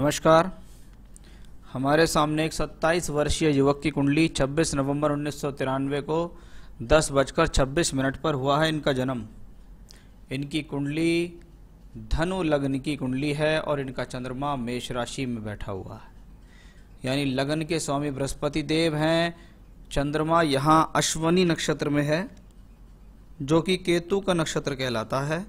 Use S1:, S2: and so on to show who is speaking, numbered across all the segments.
S1: नमस्कार हमारे सामने एक 27 वर्षीय युवक की कुंडली 26 नवंबर उन्नीस को दस बजकर छब्बीस मिनट पर हुआ है इनका जन्म इनकी कुंडली धनु लग्न की कुंडली है और इनका चंद्रमा मेष राशि में बैठा हुआ है यानी लग्न के स्वामी बृहस्पति देव हैं चंद्रमा यहाँ अश्वनी नक्षत्र में है जो कि केतु का नक्षत्र कहलाता है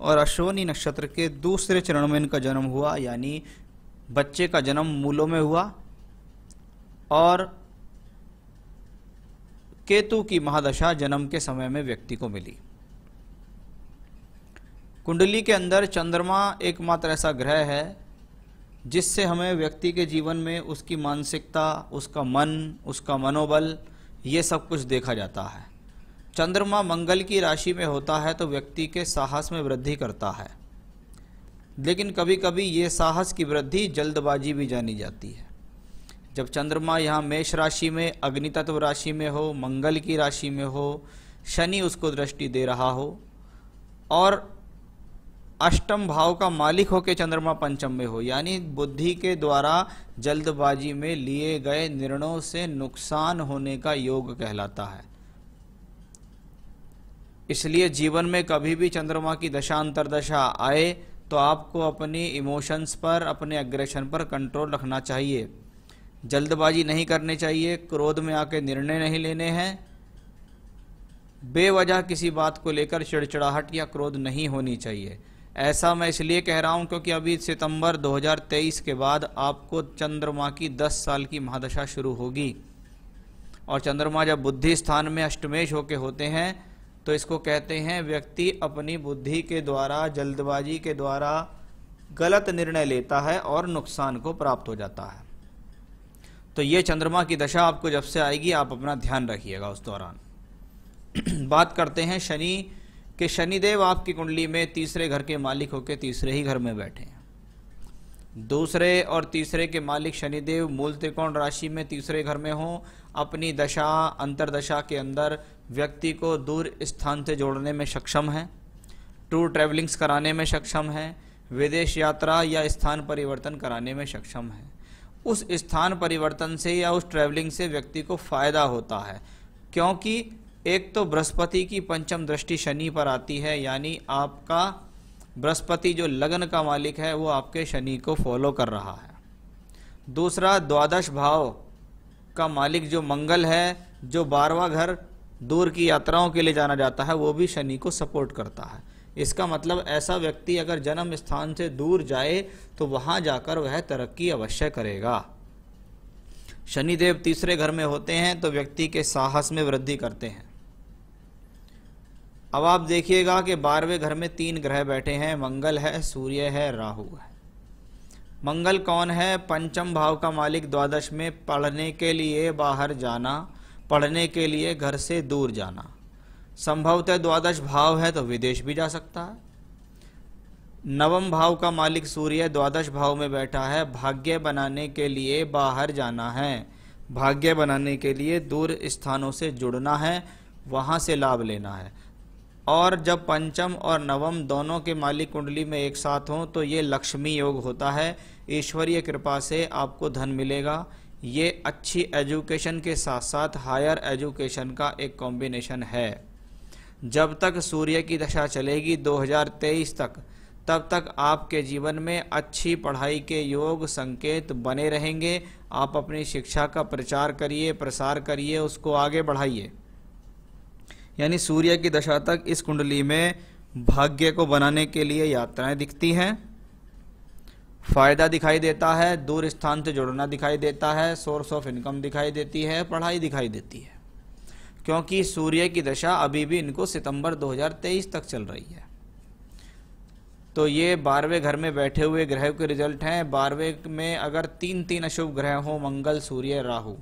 S1: और अश्वनी नक्षत्र के दूसरे चरण में इनका जन्म हुआ यानी बच्चे का जन्म मूलों में हुआ और केतु की महादशा जन्म के समय में व्यक्ति को मिली कुंडली के अंदर चंद्रमा एकमात्र ऐसा ग्रह है जिससे हमें व्यक्ति के जीवन में उसकी मानसिकता उसका मन उसका मनोबल ये सब कुछ देखा जाता है चंद्रमा मंगल की राशि में होता है तो व्यक्ति के साहस में वृद्धि करता है लेकिन कभी कभी ये साहस की वृद्धि जल्दबाजी भी जानी जाती है जब चंद्रमा यहाँ मेष राशि में अग्नि तत्व राशि में हो मंगल की राशि में हो शनि उसको दृष्टि दे रहा हो और अष्टम भाव का मालिक होकर चंद्रमा पंचम में हो यानी बुद्धि के द्वारा जल्दबाजी में लिए गए निर्णयों से नुकसान होने का योग कहलाता है इसलिए जीवन में कभी भी चंद्रमा की दशा अंतरदशा आए तो आपको अपनी इमोशंस पर अपने अग्रेशन पर कंट्रोल रखना चाहिए जल्दबाजी नहीं करनी चाहिए क्रोध में आके निर्णय नहीं लेने हैं बेवजह किसी बात को लेकर चिड़चिड़ाहट या क्रोध नहीं होनी चाहिए ऐसा मैं इसलिए कह रहा हूं क्योंकि अभी सितंबर 2023 के बाद आपको चंद्रमा की 10 साल की महादशा शुरू होगी और चंद्रमा जब बुद्धि स्थान में अष्टमेश होके होते हैं तो इसको कहते हैं व्यक्ति अपनी बुद्धि के द्वारा जल्दबाजी के द्वारा गलत निर्णय लेता है और नुकसान को प्राप्त हो जाता है तो ये चंद्रमा की दशा आपको जब से आएगी आप अपना ध्यान रखिएगा उस दौरान बात करते हैं शनि कि शनिदेव आपकी कुंडली में तीसरे घर के मालिक होकर तीसरे ही घर में बैठे दूसरे और तीसरे के मालिक शनिदेव मूल त्रिकोण राशि में तीसरे घर में हों अपनी दशा अंतरदशा के अंदर व्यक्ति को दूर स्थान से जोड़ने में सक्षम है टूर ट्रैवलिंग्स कराने में सक्षम है विदेश यात्रा या स्थान परिवर्तन कराने में सक्षम है उस स्थान परिवर्तन से या उस ट्रैवलिंग से व्यक्ति को फ़ायदा होता है क्योंकि एक तो बृहस्पति की पंचम दृष्टि शनि पर आती है यानी आपका बृहस्पति जो लगन का मालिक है वो आपके शनि को फॉलो कर रहा है दूसरा द्वादश भाव का मालिक जो मंगल है जो बारवा घर दूर की यात्राओं के लिए जाना जाता है वो भी शनि को सपोर्ट करता है इसका मतलब ऐसा व्यक्ति अगर जन्म स्थान से दूर जाए तो वहाँ जाकर वह तरक्की अवश्य करेगा शनिदेव तीसरे घर में होते हैं तो व्यक्ति के साहस में वृद्धि करते हैं अब आप देखिएगा कि बारहवें घर में तीन ग्रह बैठे हैं मंगल है सूर्य है राहु है मंगल कौन है पंचम भाव का मालिक द्वादश में पढ़ने के लिए बाहर जाना पढ़ने के लिए घर से दूर जाना संभवतः द्वादश भाव है तो विदेश भी जा सकता है नवम भाव का मालिक सूर्य द्वादश भाव में बैठा है भाग्य बनाने के लिए बाहर जाना है भाग्य बनाने के लिए दूर स्थानों से जुड़ना है वहाँ से लाभ लेना है और जब पंचम और नवम दोनों के मालिक कुंडली में एक साथ हों तो ये लक्ष्मी योग होता है ईश्वरीय कृपा से आपको धन मिलेगा ये अच्छी एजुकेशन के साथ साथ हायर एजुकेशन का एक कॉम्बिनेशन है जब तक सूर्य की दशा चलेगी 2023 तक तब तक आपके जीवन में अच्छी पढ़ाई के योग संकेत बने रहेंगे आप अपनी शिक्षा का प्रचार करिए प्रसार करिए उसको आगे बढ़ाइए यानी सूर्य की दशा तक इस कुंडली में भाग्य को बनाने के लिए यात्राएं दिखती हैं फायदा दिखाई देता है दूर स्थान से जुड़ना दिखाई देता है सोर्स ऑफ इनकम दिखाई देती है पढ़ाई दिखाई देती है क्योंकि सूर्य की दशा अभी भी इनको सितंबर 2023 तक चल रही है तो ये बारहवें घर में बैठे हुए ग्रह के रिजल्ट हैं बारहवें में अगर तीन तीन अशुभ ग्रह हों मंगल सूर्य राहू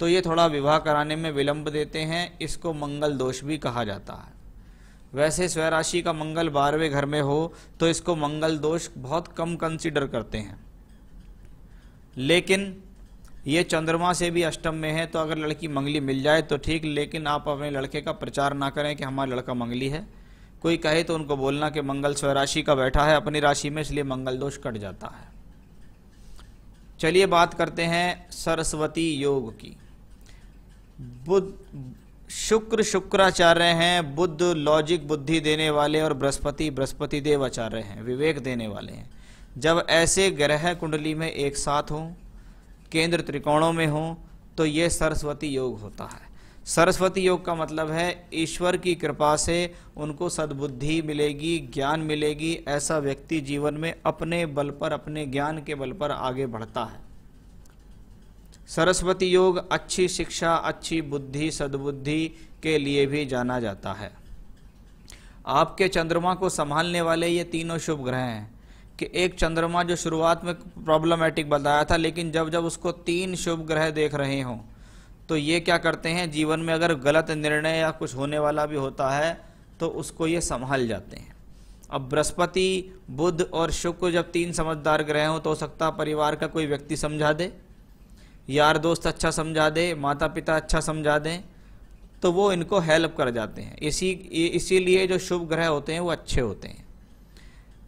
S1: तो ये थोड़ा विवाह कराने में विलंब देते हैं इसको मंगल दोष भी कहा जाता है वैसे स्वराशि का मंगल बारहवें घर में हो तो इसको मंगल दोष बहुत कम कंसिडर करते हैं लेकिन ये चंद्रमा से भी अष्टम में है तो अगर लड़की मंगली मिल जाए तो ठीक लेकिन आप अपने लड़के का प्रचार ना करें कि हमारा लड़का मंगली है कोई कहे तो उनको बोलना कि मंगल स्वराशि का बैठा है अपनी राशि में इसलिए मंगल दोष कट जाता है चलिए बात करते हैं सरस्वती योग की बुद्ध शुक्र शुक्राचार्य हैं बुद्ध लॉजिक बुद्धि देने वाले और बृहस्पति बृहस्पति देव आचार्य हैं विवेक देने वाले हैं जब ऐसे ग्रह कुंडली में एक साथ हों केंद्र त्रिकोणों में हों तो ये सरस्वती योग होता है सरस्वती योग का मतलब है ईश्वर की कृपा से उनको सद्बुद्धि मिलेगी ज्ञान मिलेगी ऐसा व्यक्ति जीवन में अपने बल पर अपने ज्ञान के बल पर आगे बढ़ता है सरस्वती योग अच्छी शिक्षा अच्छी बुद्धि सद्बुद्धि के लिए भी जाना जाता है आपके चंद्रमा को संभालने वाले ये तीनों शुभ ग्रह हैं कि एक चंद्रमा जो शुरुआत में प्रॉब्लमेटिक बताया था लेकिन जब जब उसको तीन शुभ ग्रह देख रहे हों तो ये क्या करते हैं जीवन में अगर गलत निर्णय या कुछ होने वाला भी होता है तो उसको ये संभाल जाते हैं अब बृहस्पति बुध और शुक्र जब तीन समझदार ग्रह हों तो हो सकता परिवार का कोई व्यक्ति समझा दे यार दोस्त अच्छा समझा दे माता पिता अच्छा समझा दें तो वो इनको हेल्प कर जाते हैं इसी इसीलिए जो शुभ ग्रह होते हैं वो अच्छे होते हैं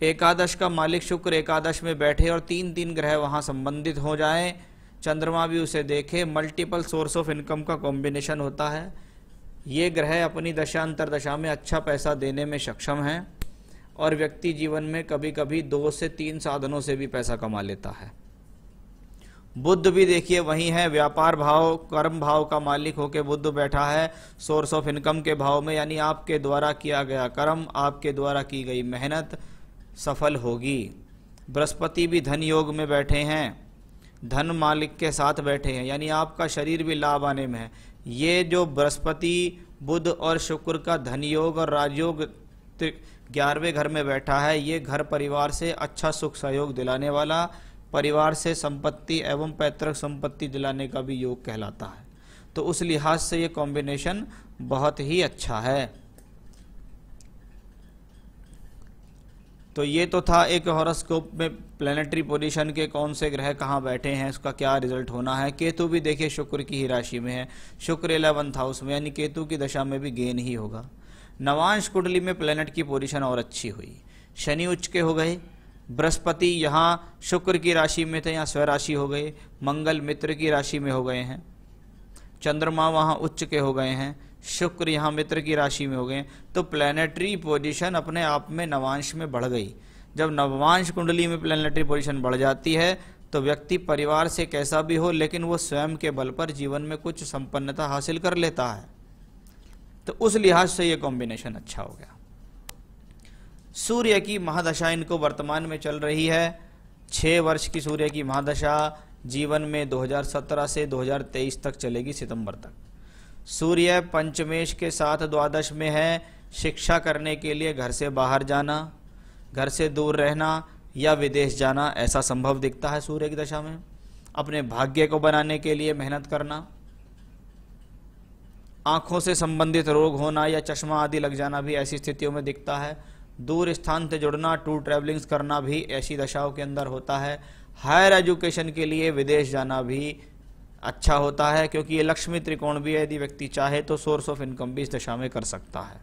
S1: एकादश का मालिक शुक्र एकादश में बैठे और तीन तीन ग्रह वहाँ संबंधित हो जाएं चंद्रमा भी उसे देखे मल्टीपल सोर्स ऑफ इनकम का कॉम्बिनेशन होता है ये ग्रह अपनी दशा अंतर दशा में अच्छा पैसा देने में सक्षम हैं और व्यक्ति जीवन में कभी कभी दो से तीन साधनों से भी पैसा कमा लेता है बुद्ध भी देखिए वही है व्यापार भाव कर्म भाव का मालिक होके बुद्ध बैठा है सोर्स ऑफ इनकम के भाव में यानी आपके द्वारा किया गया कर्म आपके द्वारा की गई मेहनत सफल होगी बृहस्पति भी धन योग में बैठे हैं धन मालिक के साथ बैठे हैं यानी आपका शरीर भी लाभ आने में है ये जो बृहस्पति बुध और शुक्र का धन योग और राजयोग ग्यारहवें घर में बैठा है ये घर परिवार से अच्छा सुख सहयोग दिलाने वाला परिवार से संपत्ति एवं पैतृक संपत्ति दिलाने का भी योग कहलाता है तो उस लिहाज से ये कॉम्बिनेशन बहुत ही अच्छा है तो ये तो था एक हॉरोस्कोप में प्लेनेटरी पोजीशन के कौन से ग्रह कहाँ बैठे हैं उसका क्या रिजल्ट होना है केतु भी देखिए शुक्र की ही राशि में है शुक्र एलेवंथ हाउस में यानी केतु की दशा में भी गेन ही होगा नवांश कुंडली में प्लेनेट की पोजीशन और अच्छी हुई शनि उच्च के हो गए बृहस्पति यहाँ शुक्र की राशि में थे यहाँ स्वराशि हो गए मंगल मित्र की राशि में हो गए हैं चंद्रमा वहाँ उच्च के हो गए हैं शुक्र यहाँ मित्र की राशि में हो गए तो प्लानिटरी पोजीशन अपने आप में नवांश में बढ़ गई जब नवांश कुंडली में प्लानिटरी पोजीशन बढ़ जाती है तो व्यक्ति परिवार से कैसा भी हो लेकिन वो स्वयं के बल पर जीवन में कुछ संपन्नता हासिल कर लेता है तो उस लिहाज से ये कॉम्बिनेशन अच्छा हो गया सूर्य की महादशा इनको वर्तमान में चल रही है छः वर्ष की सूर्य की महादशा जीवन में 2017 से 2023 तक चलेगी सितंबर तक सूर्य पंचमेश के साथ द्वादश में है शिक्षा करने के लिए घर से बाहर जाना घर से दूर रहना या विदेश जाना ऐसा संभव दिखता है सूर्य की दशा में अपने भाग्य को बनाने के लिए मेहनत करना आँखों से संबंधित रोग होना या चश्मा आदि लग जाना भी ऐसी स्थितियों में दिखता है दूर स्थान से जुड़ना टूर ट्रैवलिंग्स करना भी ऐसी दशाओं के अंदर होता है हायर एजुकेशन के लिए विदेश जाना भी अच्छा होता है क्योंकि ये लक्ष्मी त्रिकोण भी है यदि व्यक्ति चाहे तो सोर्स ऑफ इनकम भी इस दशा में कर सकता है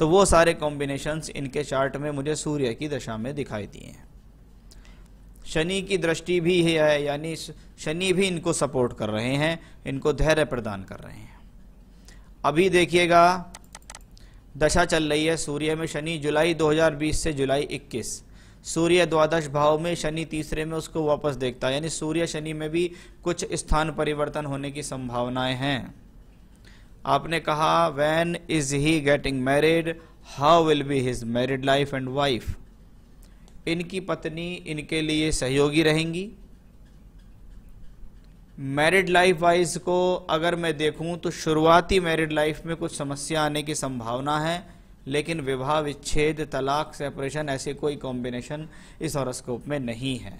S1: तो वो सारे कॉम्बिनेशंस इनके चार्ट में मुझे सूर्य की दशा में दिखाई दिए हैं शनि की दृष्टि भी है यानी शनि भी इनको सपोर्ट कर रहे हैं इनको धैर्य प्रदान कर रहे हैं अभी देखिएगा दशा चल रही है सूर्य में शनि जुलाई 2020 से जुलाई 21 सूर्य द्वादश भाव में शनि तीसरे में उसको वापस देखता है यानी सूर्य शनि में भी कुछ स्थान परिवर्तन होने की संभावनाएं हैं आपने कहा when is he getting married how will be his married life and wife इनकी पत्नी इनके लिए सहयोगी रहेंगी मैरिड लाइफ वाइज को अगर मैं देखूं तो शुरुआती मैरिड लाइफ में कुछ समस्या आने की संभावना है लेकिन विवाह विच्छेद तलाक सेपरेशन ऐसे कोई कॉम्बिनेशन इस हॉरोस्कोप में नहीं है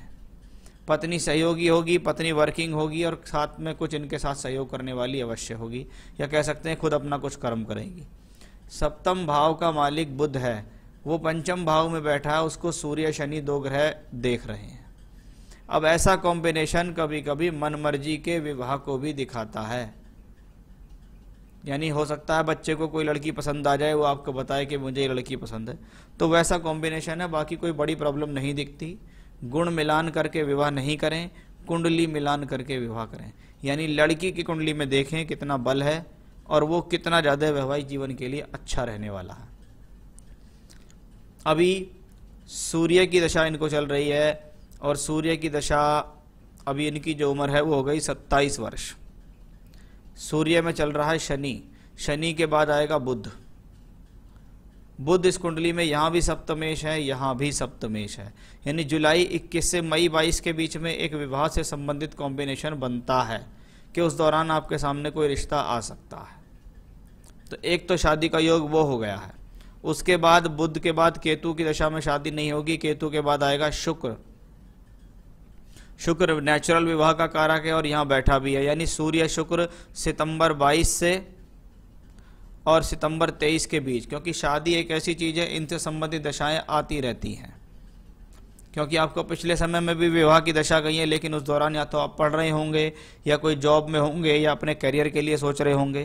S1: पत्नी सहयोगी होगी पत्नी वर्किंग होगी और साथ में कुछ इनके साथ सहयोग करने वाली अवश्य होगी या कह सकते हैं खुद अपना कुछ कर्म करेगी सप्तम भाव का मालिक बुद्ध है वो पंचम भाव में बैठा है उसको सूर्य शनि दो ग्रह देख रहे हैं अब ऐसा कॉम्बिनेशन कभी कभी मनमर्जी के विवाह को भी दिखाता है यानी हो सकता है बच्चे को कोई लड़की पसंद आ जाए वो आपको बताए कि मुझे ये लड़की पसंद है तो वैसा कॉम्बिनेशन है बाकी कोई बड़ी प्रॉब्लम नहीं दिखती गुण मिलान करके विवाह नहीं करें कुंडली मिलान करके विवाह करें यानी लड़की की कुंडली में देखें कितना बल है और वो कितना ज़्यादा वैवाहिक जीवन के लिए अच्छा रहने वाला है अभी सूर्य की दशा इनको चल रही है और सूर्य की दशा अभी इनकी जो उम्र है वो हो गई सत्ताईस वर्ष सूर्य में चल रहा है शनि शनि के बाद आएगा बुद्ध बुद्ध इस कुंडली में यहाँ भी सप्तमेश है यहाँ भी सप्तमेश है यानी जुलाई 21 से मई 22 के बीच में एक विवाह से संबंधित कॉम्बिनेशन बनता है कि उस दौरान आपके सामने कोई रिश्ता आ सकता है तो एक तो शादी का योग वो हो गया है उसके बाद बुद्ध के बाद केतु की दशा में शादी नहीं होगी केतु के बाद आएगा शुक्र शुक्र नेचुरल विवाह का कारक है और यहाँ बैठा भी है यानी सूर्य शुक्र सितंबर 22 से और सितंबर 23 के बीच क्योंकि शादी एक ऐसी चीज़ है इनसे संबंधित दशाएं आती रहती हैं क्योंकि आपको पिछले समय में भी विवाह की दशा गई है लेकिन उस दौरान या तो आप पढ़ रहे होंगे या कोई जॉब में होंगे या अपने करियर के लिए सोच रहे होंगे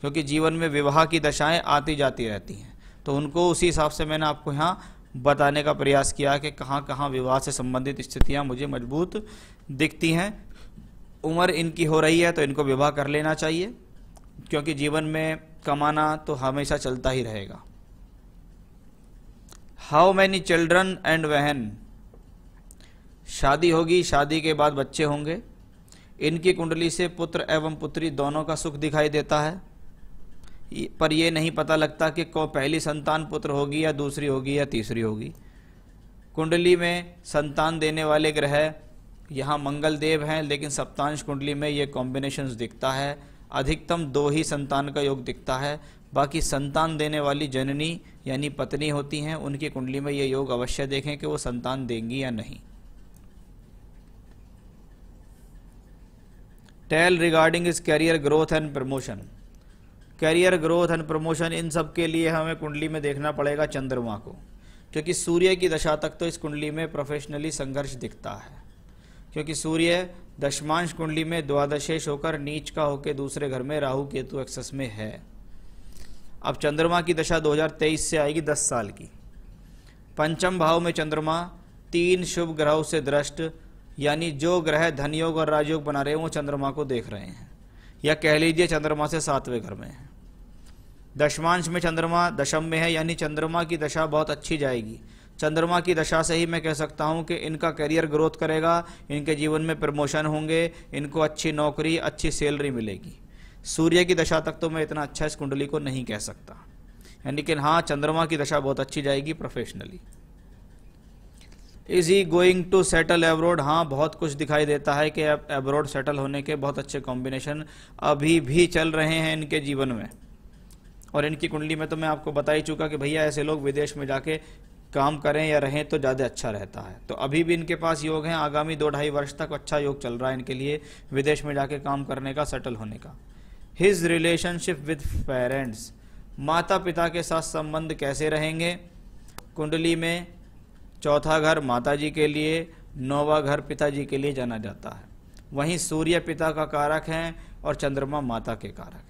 S1: क्योंकि जीवन में विवाह की दशाएँ आती जाती रहती हैं तो उनको उसी हिसाब से मैंने आपको यहाँ बताने का प्रयास किया कि कहाँ कहाँ विवाह से संबंधित स्थितियाँ मुझे मजबूत दिखती हैं उम्र इनकी हो रही है तो इनको विवाह कर लेना चाहिए क्योंकि जीवन में कमाना तो हमेशा चलता ही रहेगा हाउ मैनी चिल्ड्रन एंड वहन शादी होगी शादी के बाद बच्चे होंगे इनकी कुंडली से पुत्र एवं पुत्री दोनों का सुख दिखाई देता है पर यह नहीं पता लगता कि कौ पहली संतान पुत्र होगी या दूसरी होगी या तीसरी होगी कुंडली में संतान देने वाले ग्रह यहाँ मंगल देव हैं लेकिन सप्तांश कुंडली में ये कॉम्बिनेशन दिखता है अधिकतम दो ही संतान का योग दिखता है बाकी संतान देने वाली जननी यानी पत्नी होती हैं उनकी कुंडली में ये योग अवश्य देखें कि वो संतान देंगी या नहीं tell regarding his career growth and promotion career growth and promotion इन सब के लिए हमें कुंडली में देखना पड़ेगा चंद्रमा को क्योंकि सूर्य की दशा तक तो इस कुंडली में प्रोफेशनली संघर्ष दिखता है क्योंकि सूर्य दशमांश कुंडली में द्वादशेष होकर नीच का होकर दूसरे घर में राहु केतु एक्सेस में है अब चंद्रमा की दशा 2023 से आएगी 10 साल की पंचम भाव में चंद्रमा तीन शुभ ग्रहों से दृष्ट यानी जो ग्रह धनयोग और राजयोग बना रहे हैं वो चंद्रमा को देख रहे हैं या कह लीजिए चंद्रमा से सातवें घर में है दशमांश में चंद्रमा दशम में है यानी चंद्रमा की दशा बहुत अच्छी जाएगी चंद्रमा की दशा से ही मैं कह सकता हूँ कि इनका करियर ग्रोथ करेगा इनके जीवन में प्रमोशन होंगे इनको अच्छी नौकरी अच्छी सैलरी मिलेगी सूर्य की दशा तक तो मैं इतना अच्छा इस कुंडली को नहीं कह सकता लेकिन हाँ चंद्रमा की दशा बहुत अच्छी जाएगी professionally is he going to settle abroad हाँ बहुत कुछ दिखाई देता है कि एब्रोड सेटल होने के बहुत अच्छे कॉम्बिनेशन अभी भी चल रहे हैं इनके जीवन में और इनकी कुंडली में तो मैं आपको बता ही चुका कि भैया ऐसे लोग विदेश में जाके काम करें या रहें तो ज़्यादा अच्छा रहता है तो अभी भी इनके पास योग हैं आगामी दो ढाई वर्ष तक अच्छा योग चल रहा है इनके लिए विदेश में जाके काम करने का सेटल होने का हिज रिलेशनशिप विद पेरेंट्स माता पिता के साथ संबंध कैसे रहेंगे कुंडली में चौथा घर माता जी के लिए नौवा घर पिताजी के लिए जाना जाता है वहीं सूर्य पिता का कारक है और चंद्रमा माता के कारक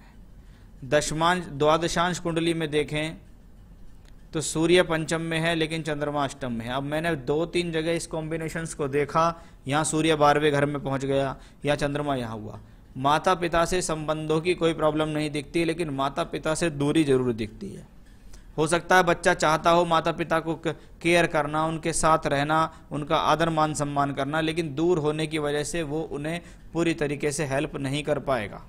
S1: दशमांश द्वादशांश कुंडली में देखें तो सूर्य पंचम में है लेकिन चंद्रमा अष्टम में है अब मैंने दो तीन जगह इस कॉम्बिनेशन को देखा यहाँ सूर्य बारहवें घर में पहुँच गया या चंद्रमा यहाँ हुआ माता पिता से संबंधों की कोई प्रॉब्लम नहीं दिखती लेकिन माता पिता से दूरी जरूर दिखती है हो सकता है बच्चा चाहता हो माता पिता को केयर करना उनके साथ रहना उनका आदर मान सम्मान करना लेकिन दूर होने की वजह से वो उन्हें पूरी तरीके से हेल्प नहीं कर पाएगा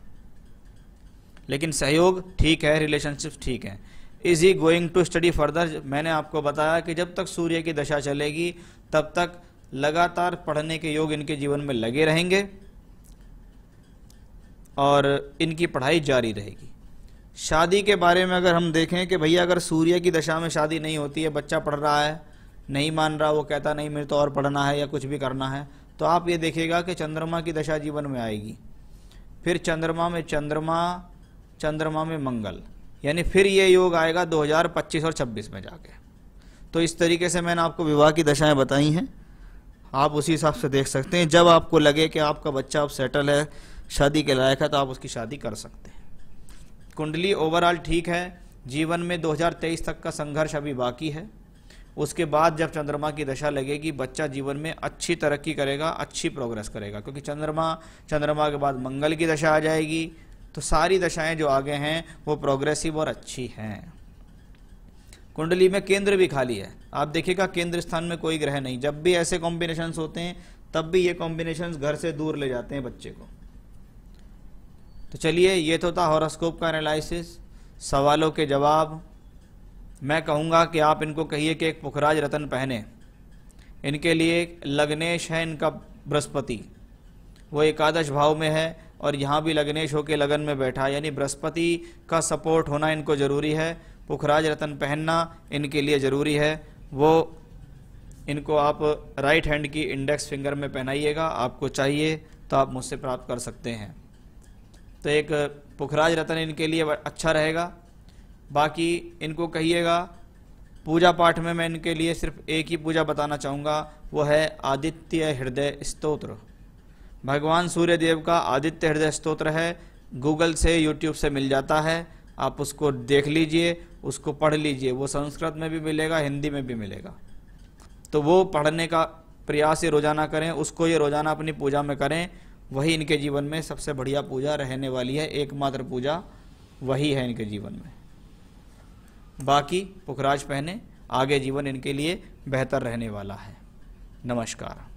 S1: लेकिन सहयोग ठीक है रिलेशनशिप ठीक है is he going to study further मैंने आपको बताया कि जब तक सूर्य की दशा चलेगी तब तक लगातार पढ़ने के योग इनके जीवन में लगे रहेंगे और इनकी पढ़ाई जारी रहेगी शादी के बारे में अगर हम देखें कि भैया अगर सूर्य की दशा में शादी नहीं होती है बच्चा पढ़ रहा है नहीं मान रहा वो कहता नहीं मेरे तो और पढ़ना है या कुछ भी करना है तो आप ये देखेगा कि चंद्रमा की दशा जीवन में आएगी फिर चंद्रमा में चंद्रमा चंद्रमा में मंगल यानी फिर ये योग आएगा 2025 और 26 में जाके तो इस तरीके से मैंने आपको विवाह की दशाएं बताई हैं आप उसी हिसाब से देख सकते हैं जब आपको लगे कि आपका बच्चा अब सेटल है शादी के लायक है तो आप उसकी शादी कर सकते हैं कुंडली ओवरऑल ठीक है जीवन में 2023 तक का संघर्ष अभी बाकी है उसके बाद जब चंद्रमा की दशा लगेगी बच्चा जीवन में अच्छी तरक्की करेगा अच्छी प्रोग्रेस करेगा क्योंकि चंद्रमा चंद्रमा के बाद मंगल की दशा आ जाएगी तो सारी दशाएं जो आगे हैं वो प्रोग्रेसिव और अच्छी हैं कुंडली में केंद्र भी खाली है आप देखिएगा केंद्र स्थान में कोई ग्रह नहीं जब भी ऐसे कॉम्बिनेशन होते हैं तब भी ये कॉम्बिनेशन घर से दूर ले जाते हैं बच्चे को तो चलिए ये तो था हॉरोस्कोप का एनालिसिस सवालों के जवाब मैं कहूँगा कि आप इनको कहिए कि एक पुखराज रतन पहने इनके लिए लग्नेश है इनका बृहस्पति वो एकादश भाव में है और यहाँ भी लग्नेश होकर लगन में बैठा यानी बृहस्पति का सपोर्ट होना इनको ज़रूरी है पुखराज रतन पहनना इनके लिए ज़रूरी है वो इनको आप राइट हैंड की इंडेक्स फिंगर में पहनाइएगा आपको चाहिए तो आप मुझसे प्राप्त कर सकते हैं तो एक पुखराज रतन इनके लिए अच्छा रहेगा बाकी इनको कहिएगा पूजा पाठ में मैं इनके लिए सिर्फ एक ही पूजा बताना चाहूँगा वो है आदित्य हृदय स्तोत्र भगवान सूर्य देव का आदित्य हृदय स्त्रोत्र है गूगल से यूट्यूब से मिल जाता है आप उसको देख लीजिए उसको पढ़ लीजिए वो संस्कृत में भी मिलेगा हिंदी में भी मिलेगा तो वो पढ़ने का प्रयास ये रोज़ाना करें उसको ये रोज़ाना अपनी पूजा में करें वही इनके जीवन में सबसे बढ़िया पूजा रहने वाली है एकमात्र पूजा वही है इनके जीवन में बाकी पुखराज पहने आगे जीवन इनके लिए बेहतर रहने वाला है नमस्कार